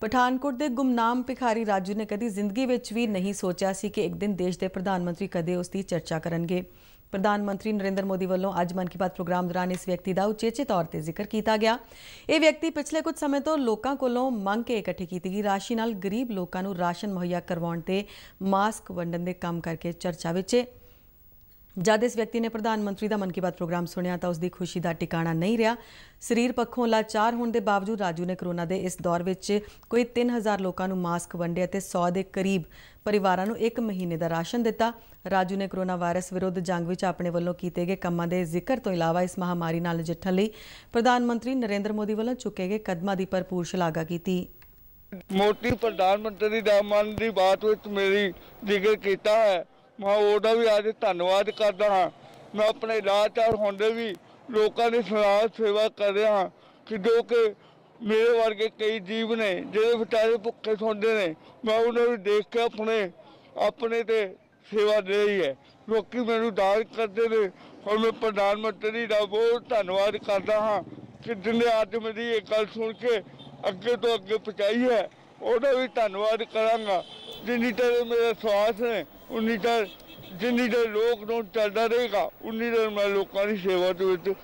ਪਠਾਨਕੋਟ ਦੇ ਗੁਮਨਾਮ ਭਿਖਾਰੀ ਰਾਜੂ ਨੇ ਕਦੀ ਜ਼ਿੰਦਗੀ ਵਿੱਚ ਵੀ ਨਹੀਂ ਸੋਚਿਆ ਸੀ ਕਿ ਇੱਕ ਦਿਨ ਦੇਸ਼ ਦੇ ਪ੍ਰਧਾਨ ਮੰਤਰੀ ਕਦੇ ਉਸ ਦੀ ਚਰਚਾ ਕਰਨਗੇ ਪ੍ਰਧਾਨ ਮੰਤਰੀ ਨਰਿੰਦਰ ਮੋਦੀ ਵੱਲੋਂ ਅੱਜ ਮਨ ਕੀ ਬਾਤ ਪ੍ਰੋਗਰਾਮ ਦੌਰਾਨ ਇਸ ਵਿਅਕਤੀ ਦਾ ਉਚੇਚੇ ਤੌਰ ਤੇ ਜ਼ਿਕਰ ਕੀਤਾ ਗਿਆ ਇਹ ਵਿਅਕਤੀ ਪਿਛਲੇ ਕੁਝ ਸਮੇਂ ਤੋਂ ਲੋਕਾਂ ਕੋਲੋਂ ਮੰਗ ਕੇ ਇਕੱਠੀ ਕੀਤੀ ਗਈ ਰਾਸ਼ੀ ਨਾਲ ਗਰੀਬ ਲੋਕਾਂ ਨੂੰ ਰਾਸ਼ਨ ਮੁਹੱਈਆ ਕਰਵਾਉਣ ਤੇ ਮਾਸਕ ਵੰਡਣ ਦੇ ਕੰਮ ਕਰਕੇ ਚਰਚਾ ਵਿੱਚ ਜਦ ਇਸ ਵਿਅਕਤੀ ਨੇ ਪ੍ਰਧਾਨ ਮੰਤਰੀ ਦਾ ਮਨ ਕੀ ਬਾਤ ਪ੍ਰੋਗਰਾਮ ਸੁਣਿਆ ਤਾਂ ਉਸ ਦੀ ਖੁਸ਼ੀ ਦਾ ਟਿਕਾਣਾ ਨਹੀਂ ਰਿਹਾ ਸਰੀਰ ਪੱਖੋਂ ਲਾਚਾਰ ਹੋਣ ਦੇ ਬਾਵਜੂਦ ਰਾਜੂ ਨੇ ਕਰੋਨਾ ਦੇ ਇਸ ਦੌਰ ਵਿੱਚ ਕੋਈ 3000 ਲੋਕਾਂ ਨੂੰ ਮਾਸਕ ਵੰਡੇ ਅਤੇ 100 ਦੇ ਕਰੀਬ ਪਰਿਵਾਰਾਂ ਨੂੰ 1 ਮਹੀਨੇ ਦਾ ਰਾਸ਼ਨ ਦਿੱਤਾ ਰਾਜੂ ਨੇ ਕਰੋਨਾ ਵਾਇਰਸ ਵਿਰੁੱਧ ਜੰਗ ਵਿੱਚ ਆਪਣੇ ਵੱਲੋਂ ਕੀਤੇ ਗਏ ਕੰਮਾਂ ਦੇ ਜ਼ਿਕਰ ਤੋਂ ਇਲਾਵਾ ਇਸ ਮਹਾਮਾਰੀ ਨਾਲ ਜਿੱਠਣ ਲਈ ਪ੍ਰਧਾਨ ਮੰਤਰੀ ਨਰਿੰਦਰ ਮੋਦੀ ਵੱਲੋਂ ਚੁੱਕੇ ਗਏ ਕਦਮਾਂ ਦੀ ਭਰਪੂਰ ਸ਼ਲਾਘਾ ਕੀਤੀ ਮੋਟੀ ਪ੍ਰਧਾਨ ਮੰਤਰੀ ਦਾ ਮਨ ਦੀ ਬਾਤ ਵਿੱਚ ਮੇਰੀ ਜ਼ਿਕਰ ਕੀਤਾ ਹੈ ਮੈਂ ਉਹਦਾ ਵੀ ਅੱਜ ਧੰਨਵਾਦ ਕਰਦਾ ਹਾਂ ਮੈਂ ਆਪਣੇ ਰਾਜਚਾਰ ਹੁੰਦੇ ਵੀ ਲੋਕਾਂ ਦੀ ਸਲਾਹ ਸੇਵਾ ਕਰ ਰਿਹਾ ਹਾਂ ਕਿ ਜੋ ਕਿ ਮੇਰੇ ਵਰਗੇ ਕਈ ਜੀਵ ਨੇ ਜਿਹੜੇ ਵਿਚਾਰੇ ਭੁੱਖੇ ਸੌਂਦੇ ਨੇ ਮੈਂ ਉਹਨਾਂ ਨੂੰ ਦੇਖ ਕੇ ਆਪਣੇ ਆਪਣੇ ਤੇ ਸੇਵਾ ਦੇ ਰਹੀ ਹੈ ਲੋਕੀ ਮੈਨੂੰ ਦਾਨ ਕਰਦੇ ਨੇ ਹੁਣ ਮੈਂ ਪ੍ਰਧਾਨ ਮੰਤਰੀ ਦਾ ਬਹੁਤ ਧੰਨਵਾਦ ਕਰਦਾ ਹਾਂ ਕਿ ਜਿੰਨੇ ਅੱਜ ਦੀ ਇਹ ਗੱਲ ਸੁਣ ਕੇ ਅੱਗੇ ਤੋਂ ਅੱਗੇ ਪਹੁੰਚਾਈ ਹੈ ਉਹਦਾ ਵੀ ਧੰਨਵਾਦ ਕਰਾਂਗਾ ਜਿੰਨੀ ਤੇਰੇ ਮੇਰੇ ਸਵਾਸ ਨੇ ਉਨੀ ਤਾਂ ਜਿੰਨੀ ਦੇ ਲੋਕ ਨੂੰ ਚੱਲਦਾ ਰਹੇਗਾ ਉਨੀ ਦੇ ਮੈਂ ਲੋਕਾਂ ਦੀ ਸੇਵਾ ਦੇ ਵਿੱਚ